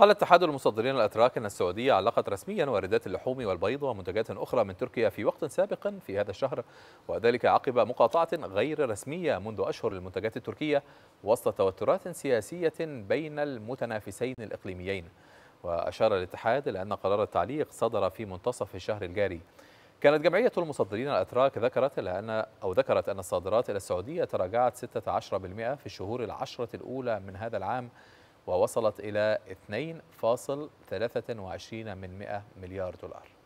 قال اتحاد المصدرين الأتراك أن السعودية علقت رسميا واردات اللحوم والبيض ومنتجات أخرى من تركيا في وقت سابق في هذا الشهر وذلك عقب مقاطعة غير رسمية منذ أشهر للمنتجات التركية وسط توترات سياسية بين المتنافسين الإقليميين وأشار الاتحاد إلى أن قرار التعليق صدر في منتصف الشهر الجاري كانت جمعية المصدرين الأتراك ذكرت لان أن أو ذكرت أن الصادرات إلى السعودية تراجعت 16% في الشهور العشرة الأولى من هذا العام ووصلت إلى 2.23 من 100 مليار دولار